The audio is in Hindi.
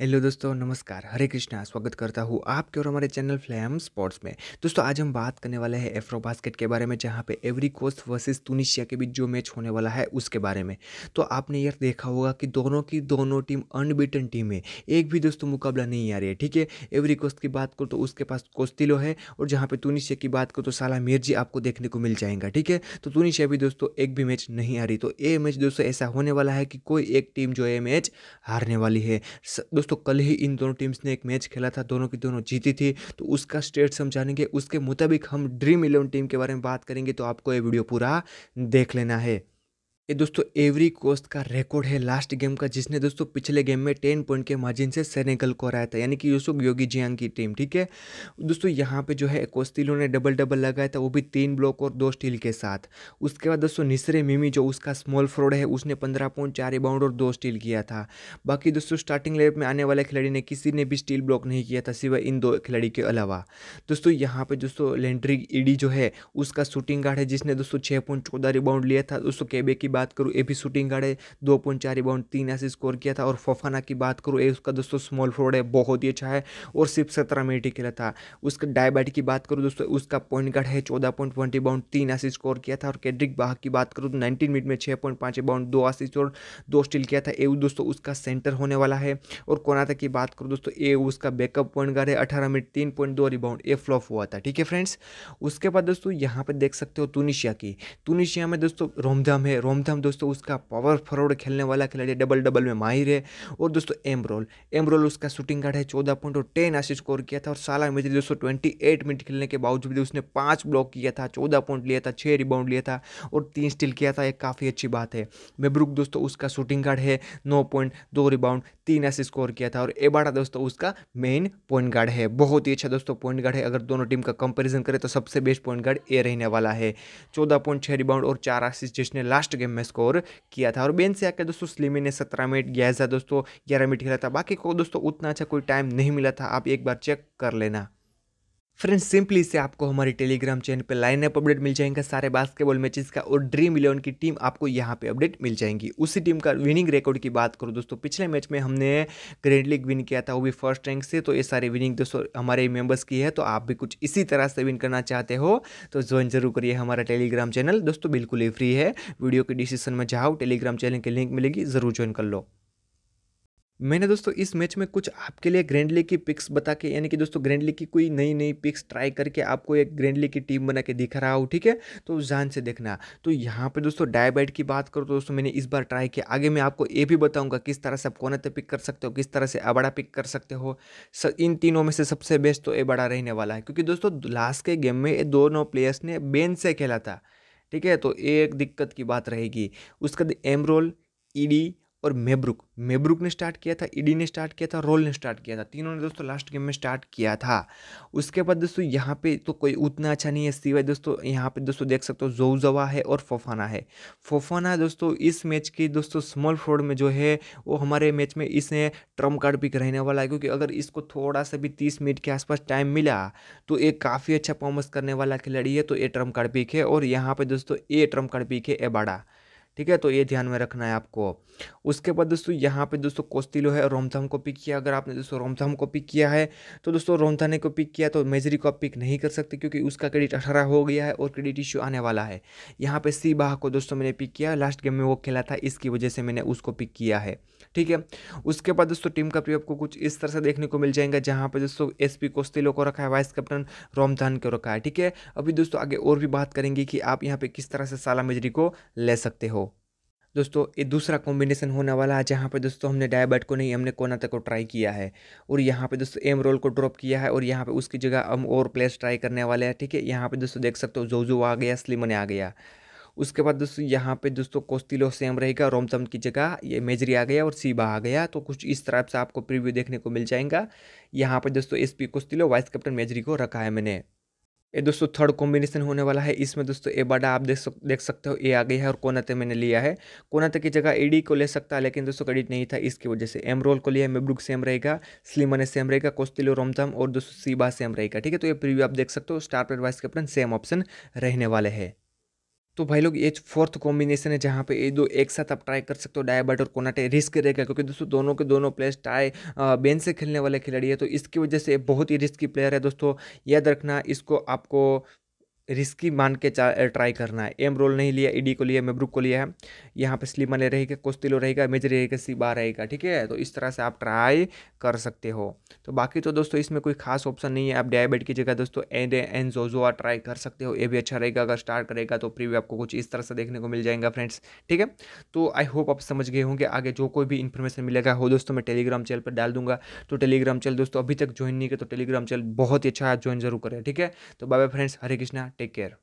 हेलो दोस्तों नमस्कार हरे कृष्णा स्वागत करता हूँ आपके और हमारे चैनल फ्लैम स्पोर्ट्स में दोस्तों आज हम बात करने वाले हैं एफ्रो बास्केट के बारे में जहाँ पे एवरी कोस्ट वर्सेस तुनिशिया के बीच जो मैच होने वाला है उसके बारे में तो आपने यार देखा होगा कि दोनों की दोनों टीम अनबीटन टीम है एक भी दोस्तों मुकाबला नहीं आ रही है ठीक है एवरी कोस्ट की बात करो तो उसके पास कोस्तिलो है और जहाँ पर तुनिशिया की बात करो तो साला मिर्जी आपको देखने को मिल जाएगा ठीक है तो तुनिशिया भी दोस्तों एक भी मैच नहीं आ रही तो ये मैच दोस्तों ऐसा होने वाला है कि कोई एक टीम जो है मैच हारने वाली है दोस्तों दोस्तों कल ही इन दोनों टीम्स ने एक मैच खेला था दोनों की दोनों जीती थी तो उसका स्टेट्स हम जानेंगे उसके मुताबिक हम ड्रीम इलेवन टीम के बारे में बात करेंगे तो आपको ये वीडियो पूरा देख लेना है ये दोस्तों एवरी कोस्ट का रिकॉर्ड है लास्ट गेम का जिसने दोस्तों पिछले गेम में टेन पॉइंट के मार्जिन से सैनिकल को हराया था यानी कि यूसुफ योगी जियांग की टीम ठीक है दोस्तों यहाँ पे जो है कोस्तिलो ने डबल डबल लगाया था वो भी तीन ब्लॉक और दो स्टील के साथ उसके बाद दोस्तों निसरे मिमी जो उसका स्मॉल फ्रॉड है उसने पंद्रह पॉइंट चार रिबाउंड और दो स्टील किया था बाकी दोस्तों स्टार्टिंग लेवल में आने वाले खिलाड़ी ने किसी ने भी स्टील ब्लॉक नहीं किया था सिवाय इन दो खिलाड़ी के अलावा दोस्तों यहाँ पर दोस्तों लेंड्री ईडी जो है उसका शूटिंग गार्ड है जिसने दोस्तों छः पॉइंट चौदह रिबाउंड लिया था दोस्तों केबे की बात करूँ ए भी शूटिंग गार्ड है दो पॉइंट चार रिबाउंड तीन ऐसे स्कोर किया था और फोफाना की बात करूँ ए उसका दोस्तों स्मॉल फॉरवर्ड है बहुत ही अच्छा है और सिर्फ सत्रह मिनट ही खेला था उसका डायबैट की बात करूँ दोस्तों उसका पॉइंट गार्ड है चौदह पॉइंट वन रिबाउंड तीन ऐसे स्कोर किया था और कैड्रिक बाह की बात करूँ तो नाइनटीन मिनट में छः पॉइंट पाँच रिबाउंड दो असिस्ट और दो स्टिल किया था ए दोस्तों उसका सेंटर होने वाला है और कोनाता की बात करूँ दोस्तों ए उसका बैकअप पॉइंट गार्ड है अठारह मिनट तीन पॉइंट दो रिबाउंड ए फ्लॉप हुआ था ठीक है फ्रेंड्स उसके बाद दोस्तों यहाँ पर देख सकते हो तुनिशिया की तुनिशिया में दोस्तों रोमधाम है रोम धमधम दोस्तों उसका पावर फॉरवर्ड खेलने वाला खिलाड़ी डबल डबल में माहिर है और दोस्तों एमरोल एमरोल उसका शूटिंग गार्ड है चौदह पॉइंट और टेन आशी स्कोर किया था और साला मित्री दोस्तों ट्वेंटी एट मिनट खेलने के बावजूद भी उसने पाँच ब्लॉक किया था चौदह पॉइंट लिया था छः रिबाउंड लिया था और तीन स्टिल किया था एक काफ़ी अच्छी बात है मेब्रुक दोस्तों उसका शूटिंग गार्ड है नौ पॉइंट दो रिबाउंड तीन ऐसे स्कोर किया था और एबाड़ा दोस्तों उसका मेन पॉइंट गार्ड है बहुत ही अच्छा दोस्तों पॉइंट गार्ड है अगर दोनों टीम का कंपेरिजन करें तो सबसे बेस्ट पॉइंट गार्ड ए रहने वाला है चौदह पॉइंट छः रिबाउंड और चार आसिस जिसने लास्ट गेम મે સ્કોર کیا تھا اور બેન સે આ કે દોસ્તો સ્લીમી ને 17 મિનિટ ગેસ આ દોસ્તો 11 મિનિટ ખેલાતા બાકી કો દોસ્તો ઉતના છે કોઈ ટાઈમ નહીં મિલા થા આપ એક બાર ચેક કર લેના फ्रेंड्स सिंपली से आपको हमारे टेलीग्राम चैनल पे लाइन अप अपडेट मिल जाएगा सारे बास्केटबॉल मैचेस का और ड्रीम इलेवन की टीम आपको यहाँ पे अपडेट मिल जाएंगी उसी टीम का विनिंग रिकॉर्ड की बात करूँ दोस्तों पिछले मैच में हमने ग्रैंड लीग विन किया था वो भी फर्स्ट रैंक से तो ये सारे विनिंग दोस्तों हमारे मेम्बर्स की है तो आप भी कुछ इसी तरह से विन करना चाहते हो तो ज्वाइन जरूर करिए हमारा टेलीग्राम चैनल दोस्तों बिल्कुल ही फ्री है वीडियो के डिस्क्रिप्शन में जाओ टेलीग्राम चैनल की लिंक मिलेगी जरूर ज्वाइन कर लो मैंने दोस्तों इस मैच में कुछ आपके लिए ग्रैंडली की पिक्स बता के यानी कि दोस्तों ग्रैंडली की कोई नई नई पिक्स ट्राई करके आपको एक ग्रैंडली की टीम बना के दिखा रहा हूँ ठीक है तो जान से देखना तो यहाँ पे दोस्तों डायबाइट की बात करो तो दोस्तों मैंने इस बार ट्राई किया आगे मैं आपको ये भी बताऊँगा किस तरह से आप कोनत पिक कर सकते हो किस तरह से अबड़ा पिक कर सकते हो इन तीनों में से सबसे बेस्ट तो एबड़ा रहने वाला है क्योंकि दोस्तों लास्ट के गेम में दोनों प्लेयर्स ने बेन से खेला था ठीक है तो एक दिक्कत की बात रहेगी उसके बाद एमरोल ईडी और मेब्रुक मेब्रुक ने स्टार्ट किया था ईडी ने स्टार्ट किया था रोल ने स्टार्ट किया था तीनों ने दोस्तों लास्ट गेम में स्टार्ट किया था उसके बाद दोस्तों यहाँ पे तो कोई उतना अच्छा नहीं है सिवाय दोस्तों यहाँ पे दोस्तों देख सकते हो जोजवा है और फोफाना है फोफाना दोस्तों इस मैच की दोस्तों स्मॉल फ्रॉड में जो है वो हमारे मैच में इसने ट्रम कार्ड पिक रहने वाला है क्योंकि अगर इसको थोड़ा सा भी तीस मिनट के आसपास टाइम मिला तो ये काफ़ी अच्छा परफॉर्मेंस करने वाला खिलाड़ी है तो ये ट्रम्प कार्ड पिक है और यहाँ पर दोस्तों ये ट्रम कार्ड पिक है एबाडा ठीक है तो ये ध्यान में रखना है आपको उसके बाद दोस्तों यहाँ पे दोस्तों कोस्तिलो है रोमथम को पिक किया अगर आपने दोस्तों रोमथम को पिक किया है तो दोस्तों रोमथा ने को पिक किया तो मेजरी को आप पिक नहीं कर सकते क्योंकि उसका क्रेडिट अठारह हो गया है और क्रेडिट इश्यू आने वाला है यहाँ पे सी बाह को दोस्तों मैंने पिक किया लास्ट गेम में वो खेला था इसकी वजह से मैंने उसको पिक किया है ठीक है उसके बाद दोस्तों टीम का प्री आपको कुछ इस तरह से देखने को मिल जाएगा जहाँ पर दोस्तों एस पी को रखा है वाइस कैप्टन रोमथान को रखा है ठीक है अभी दोस्तों आगे और भी बात करेंगे कि आप यहाँ पर किस तरह से साला मेजरी को ले सकते हो दोस्तों ये दूसरा कॉम्बिनेशन होने वाला है जहाँ पे दोस्तों हमने डायबट को नहीं हमने कोना तक को ट्राई किया है और यहाँ पे दोस्तों एम रोल को ड्रॉप किया है और यहाँ पे उसकी जगह हम और प्लेस ट्राई करने वाले हैं ठीक है यहाँ पे दोस्तों देख सकते हो जोजो आ गया स्लिमन आ गया उसके बाद दोस्तों यहाँ पे दोस्तों कोस्तिलो सेम रहेगा रोमतम की जगह ये मेजरी आ गया और सीबा आ गया तो कुछ इस तरह से आपको प्रीव्यू देखने को मिल जाएगा यहाँ पर दोस्तों S P Castillo vice captain मेजरी को रखा है मैंने ये दोस्तों थर्ड कॉम्बिनेशन होने वाला है इसमें दोस्तों ए बाडा आप देख सक, देख सकते हो ए आ गई है और कोनाते मैंने लिया है कोनाते की जगह एडी को ले सकता है लेकिन दोस्तों क्रेडिट नहीं था इसकी वजह से एम रोल को लिया मेब्रुक सेम रहेगा स्लीमने सेम रहेगा कोस्तिलो रोमथम और दोस्तों सीबा सेम रहेगा ठीक है तो ये प्रीव्यू आप देख सकते हो स्टार प्लेट वाइस के अपने सेम ऑप्शन रहने वाले हैं तो भाई लोग ये फोर्थ कॉम्बिनेशन है जहाँ पे ये दो एक साथ आप ट्राई कर सकते हो डायबर्ट और कोनाटे रिस्क रहेगा क्योंकि दोस्तों दोनों के दोनों प्लेयर्स टाई बेंच से खेलने वाले खिलाड़ी है तो इसकी वजह से बहुत ही रिस्क प्लेयर है दोस्तों याद रखना इसको आपको रिस्की मान के ट्राई करना है एम रोल नहीं लिया ईडी को लिया मेब्रुक को लिया है यहाँ पे स्लीमन रहेगा कोस्तिलो रहेगा मेजर रहेगा सिबा रहेगा ठीक है तो इस तरह से आप ट्राई कर सकते हो तो बाकी तो दोस्तों इसमें कोई खास ऑप्शन नहीं है आप डायबेट की जगह दोस्तों एन एन जोजोआ ट्राई कर सकते हो ये भी अच्छा रहेगा अगर स्टार्ट करेगा तो प्रीव्यू आपको कुछ इस तरह से देखने को मिल जाएगा फ्रेंड्स ठीक है तो आई होप आप समझ गए होंगे आगे जो कोई भी इन्फॉर्मेशन मिलेगा हो दोस्तों मैं टेलीग्राम चैनल पर डाल दूंगा तो टेलीग्राम चैनल दोस्तों अभी तक ज्वाइन नहीं किया तो टेलीग्राम चैनल बहुत ही अच्छा है ज्वाइन जरूर करें ठीक है तो bye bye friends Hare Krishna Take care.